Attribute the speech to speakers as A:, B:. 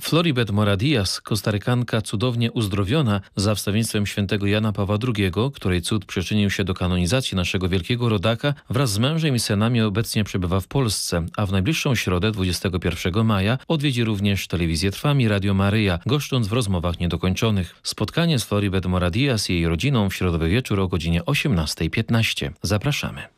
A: Floribet Moradias, kostarykanka cudownie uzdrowiona za wstawieństwem świętego Jana Pawła II, której cud przyczynił się do kanonizacji naszego wielkiego rodaka, wraz z mężem i synami obecnie przebywa w Polsce, a w najbliższą środę 21 maja odwiedzi również telewizję Trwam i Radio Maryja, goszcząc w rozmowach niedokończonych. Spotkanie z Floribet Moradias i jej rodziną w środowy wieczór o godzinie 18.15. Zapraszamy.